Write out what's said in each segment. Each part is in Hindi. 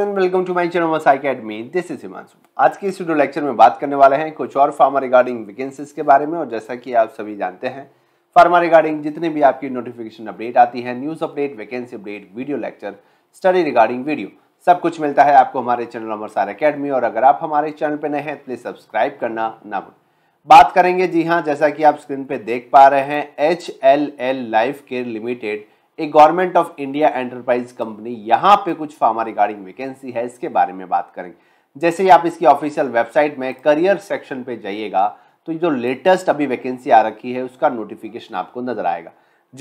welcome to my channel Masai academy this is Himanshu आज के इस वीडियो लेक्चर में बात करने वाले हैं कुछ और फार्मा रिगार्डिंग वैकेंसीज के बारे में और जैसा कि आप सभी जानते हैं फार्मा रिगार्डिंग जितने भी आपकी नोटिफिकेशन अपडेट आती है news update vacancy update video lecture study regarding video सब कुछ मिलता है आपको हमारे चैनल अमरसार अकेडमी और अगर आप हमारे चैनल पर नए हैं प्लीज़ सब्सक्राइब करना ना भूल बात करेंगे जी हाँ जैसा कि आप स्क्रीन पर देख पा रहे हैं H L L life care limited एक government of India enterprise company यहाँ पे कुछ फार्मा रिगार्डिंग वैकेंसी है इसके बारे में बात करेंगे जैसे ही आप इसकी ऑफिशियल वेबसाइट में करियर सेक्शन पे जाइएगा तो जो लेटेस्ट अभी वैकेंसी आ रखी है उसका नोटिफिकेशन आपको नजर आएगा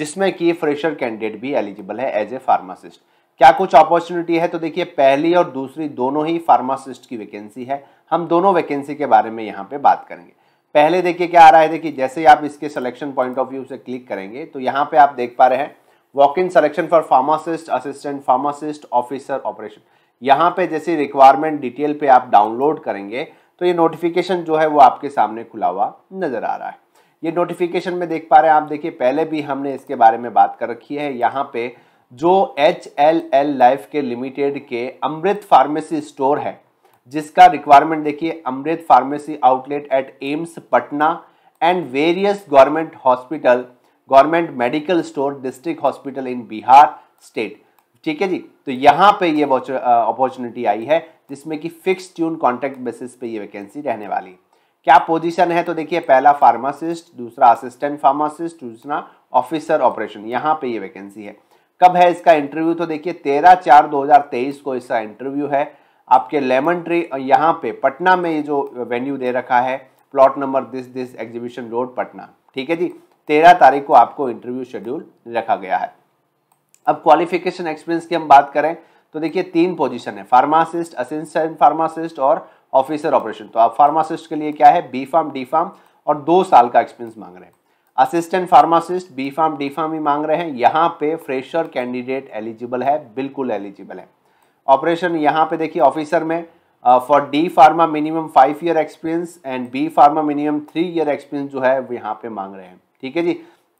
जिसमें कि फ्रेशर कैंडिडेट भी एलिजिबल है एज ए फार्मासिस्ट क्या कुछ अपॉर्चुनिटी है तो देखिए पहली और दूसरी दोनों ही फार्मासिस्ट की वैकेंसी है हम दोनों वैकेंसी के बारे में यहाँ पे बात करेंगे पहले देखिए क्या आ रहा है देखिए जैसे ही आप इसके सिलेक्शन पॉइंट ऑफ व्यू से क्लिक करेंगे तो यहाँ पे आप देख पा रहे हैं walk in selection for pharmacist assistant pharmacist officer operation यहाँ पे जैसे रिक्वायरमेंट डिटेल पे आप डाउनलोड करेंगे तो ये नोटिफिकेशन जो है वो आपके सामने खुला हुआ नज़र आ रहा है ये नोटिफिकेशन में देख पा रहे हैं आप देखिए पहले भी हमने इसके बारे में बात कर रखी है यहाँ पे जो एच एल एल लाइफ के लिमिटेड के अमृत फार्मेसी स्टोर है जिसका रिक्वायरमेंट देखिए Amrit pharmacy outlet at AIIMS Patna and various government hospital government medical store district hospital in Bihar state ठीक है जी तो यहाँ पे ये अपॉर्चुनिटी आई है जिसमें कि फिक्स ट्यून कॉन्ट्रैक्ट बेसिस पे ये वैकेंसी रहने वाली क्या पोजीशन है तो देखिए पहला फार्मासिस्ट दूसरा असिस्टेंट फार्मासिस्ट दूसरा ऑफिसर ऑपरेशन यहाँ पे ये वैकेंसी है कब है इसका इंटरव्यू तो देखिए तेरह चार दो को इसका इंटरव्यू है आपके लेमन ट्री यहाँ पे पटना में ये जो वेन्यू दे रखा है plot number this this exhibition road Patna ठीक है जी तेरह तारीख को आपको इंटरव्यू शेड्यूल रखा गया है अब क्वालिफिकेशन एक्सपीरियंस की हम बात करें तो देखिए तीन पोजीशन है फार्मासिस्ट असिस्टेंट फार्मासिस्ट और ऑफिसर ऑपरेशन तो आप फार्मासिस्ट के लिए क्या है बी फार्म डी फार्म और दो साल का एक्सपीरियंस मांग रहे हैं assistant pharmacist B pharm D pharm ही मांग रहे हैं यहाँ पे फ्रेशर कैंडिडेट एलिजिबल है बिल्कुल एलिजिबल है ऑपरेशन यहाँ पे देखिए ऑफिसर में for D pharma minimum five year experience and B pharma minimum three year experience जो है वो यहाँ पे मांग रहे हैं ठीक है जी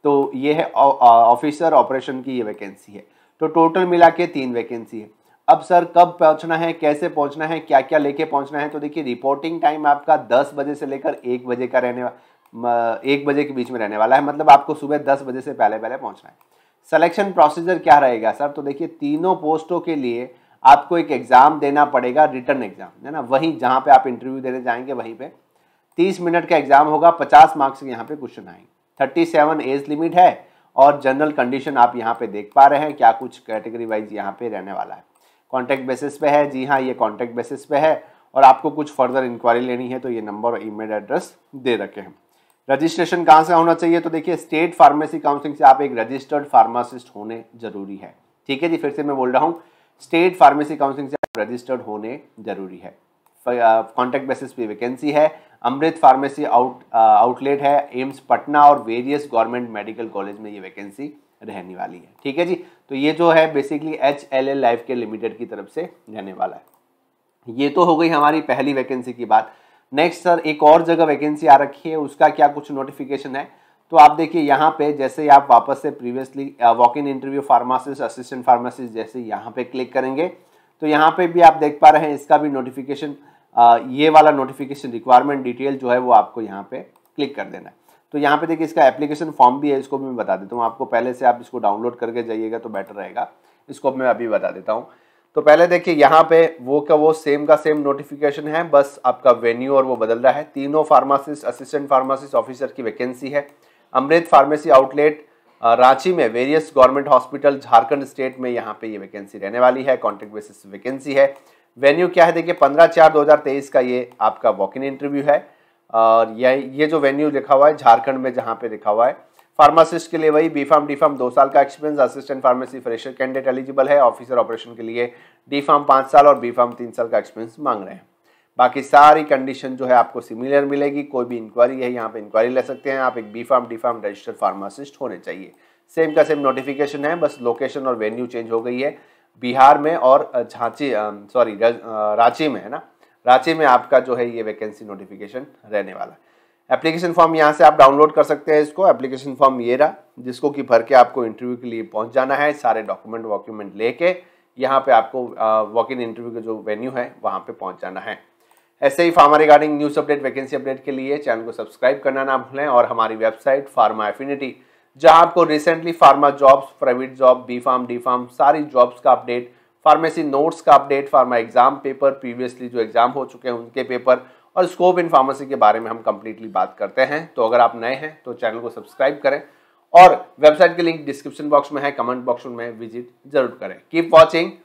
तो ये है ऑफिसर ऑपरेशन की ये वैकेंसी है तो टोटल मिला के तीन वैकेंसी है अब सर कब पहुंचना है कैसे पहुंचना है क्या क्या लेके पहुंचना है तो देखिए रिपोर्टिंग टाइम आपका दस बजे से लेकर एक बजे का रहने वाला एक बजे के बीच में रहने वाला है मतलब आपको सुबह दस बजे से पहले पहले पहुंचना है सिलेक्शन प्रोसीजर क्या रहेगा सर तो देखिए तीनों पोस्टों के लिए आपको एक एग्ज़ाम देना पड़ेगा रिटर्न एग्ज़ाम है ना वहीं जहाँ पे आप इंटरव्यू देने जाएंगे वहीं पर तीस मिनट का एग्ज़ाम होगा पचास मार्क्स के यहाँ पे क्वेश्चन आएंगे थर्टी सेवन एज लिमिट है और जनरल कंडीशन आप यहाँ पे देख पा रहे हैं क्या कुछ कैटेगरी वाइज यहाँ पे रहने वाला है कॉन्टैक्ट बेसिस पे है जी हाँ ये कॉन्टैक्ट बेसिस पे है और आपको कुछ फर्दर इंक्वायरी लेनी है तो ये नंबर और ईमेल एड्रेस दे रखे हैं रजिस्ट्रेशन कहाँ से होना चाहिए तो देखिए स्टेट फार्मेसी काउंसिल से आप एक रजिस्टर्ड फार्मासिस्ट होने जरूरी है ठीक है जी फिर से मैं बोल रहा हूँ स्टेट फार्मेसी काउंसिल से आप रजिस्टर्ड होने जरूरी है कॉन्टैक्ट बेसिस पे वैकेंसी है अमृत फार्मेसी आउट आउटलेट है एम्स पटना और वेरियस गवर्नमेंट मेडिकल कॉलेज में ये वैकेंसी रहने वाली है ठीक है जी तो ये जो है basically H L L life care limited की तरफ से रहने वाला है ये तो हो गई हमारी पहली वैकेंसी की बात नेक्स्ट सर एक और जगह वैकेंसी आ रखी है उसका क्या कुछ नोटिफिकेशन है तो आप देखिए यहाँ पे जैसे आप वापस से previously walk in interview pharmacist assistant pharmacist जैसे यहाँ पे क्लिक करेंगे तो यहाँ पे भी आप देख पा रहे हैं इसका भी नोटिफिकेशन ये वाला नोटिफिकेशन रिक्वायरमेंट डिटेल जो है वो आपको यहाँ पे क्लिक कर देना है तो यहाँ पे देखिए इसका एप्लीकेशन फॉर्म भी है इसको भी मैं बता देता हूँ आपको पहले से आप इसको डाउनलोड करके जाइएगा तो बेटर रहेगा इसको मैं अभी बता देता हूँ तो पहले देखिए यहाँ पे वो का वो सेम का सेम नोटिफिकेशन है बस आपका वेन्यू और वो बदल रहा है तीनों फार्मासिस्ट असिस्टेंट फार्मासिस्ट ऑफिसर की वैकेंसी है अमृत फार्मेसी आउटलेट रांची में various government hospital Jharkhand state में यहाँ पे ये वैकेंसी रहने वाली है कॉन्ट्रैक्ट बेसिस वैकेंसी है वेन्यू क्या है देखिए पंद्रह चार दो का ये आपका वॉक इन इंटरव्यू है और ये ये जो वेन्यू लिखा हुआ है झारखंड में जहाँ पे लिखा हुआ है फार्मासिस्ट के लिए वही बी फार्म डी फार्म दो साल का experience assistant pharmacy fresher candidate eligible है ऑफिसर ऑपरेशन के लिए डी फार्म पाँच साल और बी फार्म तीन साल का एक्सपीरियंस मांग रहे हैं बाकी सारी कंडीशन जो है आपको सिमिलर मिलेगी कोई भी इंक्वायरी है यहाँ पे इंक्वायरी ले सकते हैं आप एक B pharm D pharm registered pharmacist होने चाहिए सेम का सेम नोटिफिकेशन है बस लोकेशन और वेन्यू चेंज हो गई है बिहार में और झांची सॉरी रांची में है ना रांची में आपका जो है ये वैकेंसी नोटिफिकेशन रहने वाला है एप्लीकेशन फॉर्म यहाँ से आप डाउनलोड कर सकते हैं इसको एप्लीकेशन फॉर्म ये रहा जिसको कि भर के आपको इंटरव्यू के लिए पहुँच जाना है सारे डॉक्यूमेंट वॉक्यूमेंट लेके यहाँ पे आपको वॉक इन इंटरव्यू का जो वेन्यू है वहाँ पे पहुँच जाना है ऐसे ही pharma regarding news update vacancy update के लिए चैनल को सब्सक्राइब करना ना भूलें और हमारी वेबसाइट फार्मा एफिनिटी जहां आपको recently pharma jobs private job B pharm D pharm सारी जॉब्स का अपडेट फार्मेसी नोट्स का update pharma exam paper previously जो एग्जाम हो चुके हैं उनके पेपर और स्कोप इन फार्मेसी के बारे में हम कंप्लीटली बात करते हैं तो अगर आप नए हैं तो चैनल को सब्सक्राइब करें और वेबसाइट के लिंक डिस्क्रिप्शन बॉक्स में है कमेंट बॉक्स में विजिट जरूर करें कीप वॉचिंग